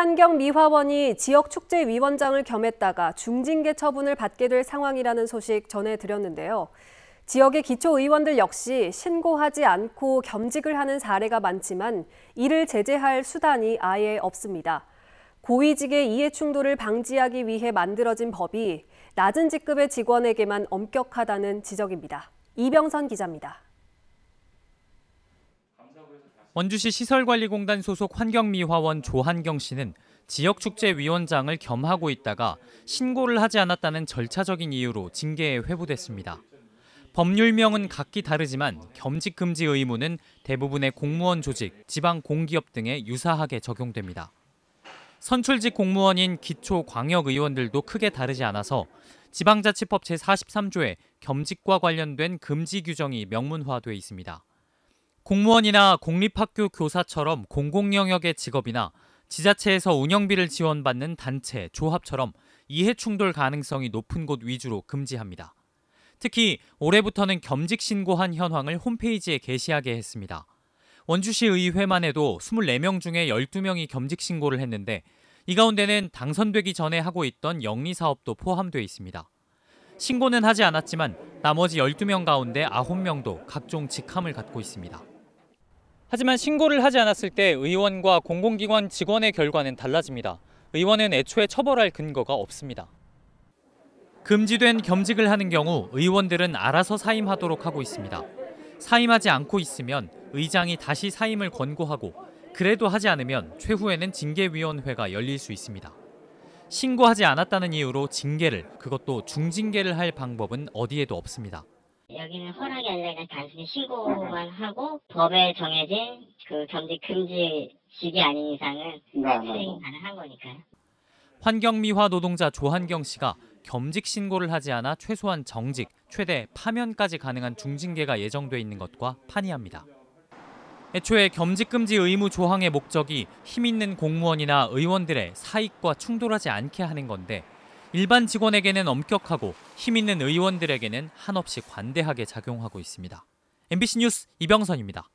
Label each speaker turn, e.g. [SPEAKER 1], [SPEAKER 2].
[SPEAKER 1] 환경미화원이 지역축제위원장을 겸했다가 중징계 처분을 받게 될 상황이라는 소식 전해드렸는데요. 지역의 기초의원들 역시 신고하지 않고 겸직을 하는 사례가 많지만 이를 제재할 수단이 아예 없습니다. 고위직의 이해충돌을 방지하기 위해 만들어진 법이 낮은 직급의 직원에게만 엄격하다는 지적입니다. 이병선 기자입니다.
[SPEAKER 2] 원주시 시설관리공단 소속 환경미화원 조한경 씨는 지역축제위원장을 겸하고 있다가 신고를 하지 않았다는 절차적인 이유로 징계에 회부됐습니다. 법률명은 각기 다르지만 겸직 금지 의무는 대부분의 공무원 조직, 지방 공기업 등에 유사하게 적용됩니다. 선출직 공무원인 기초 광역 의원들도 크게 다르지 않아서 지방자치법 제43조에 겸직과 관련된 금지 규정이 명문화돼 있습니다. 공무원이나 공립학교 교사처럼 공공영역의 직업이나 지자체에서 운영비를 지원받는 단체, 조합처럼 이해충돌 가능성이 높은 곳 위주로 금지합니다. 특히 올해부터는 겸직 신고한 현황을 홈페이지에 게시하게 했습니다. 원주시 의회만 해도 24명 중에 12명이 겸직 신고를 했는데 이 가운데는 당선되기 전에 하고 있던 영리 사업도 포함되어 있습니다. 신고는 하지 않았지만 나머지 12명 가운데 9명도 각종 직함을 갖고 있습니다. 하지만 신고를 하지 않았을 때 의원과 공공기관 직원의 결과는 달라집니다. 의원은 애초에 처벌할 근거가 없습니다. 금지된 겸직을 하는 경우 의원들은 알아서 사임하도록 하고 있습니다. 사임하지 않고 있으면 의장이 다시 사임을 권고하고 그래도 하지 않으면 최후에는 징계위원회가 열릴 수 있습니다. 신고하지 않았다는 이유로 징계를 그것도 중징계를 할 방법은 어디에도 없습니다.
[SPEAKER 1] 여기는 허락이 아니라 그냥 단순히 신고만 하고 법에 정해진 그 겸직 금지직이 아닌 이상은 네, 네, 수행이 네. 가능한 거니까요.
[SPEAKER 2] 환경미화 노동자 조한경 씨가 겸직 신고를 하지 않아 최소한 정직, 최대 파면까지 가능한 중징계가 예정돼 있는 것과 판이합니다. 애초에 겸직금지 의무 조항의 목적이 힘 있는 공무원이나 의원들의 사익과 충돌하지 않게 하는 건데 일반 직원에게는 엄격하고 힘 있는 의원들에게는 한없이 관대하게 작용하고 있습니다. MBC 뉴스 이병선입니다.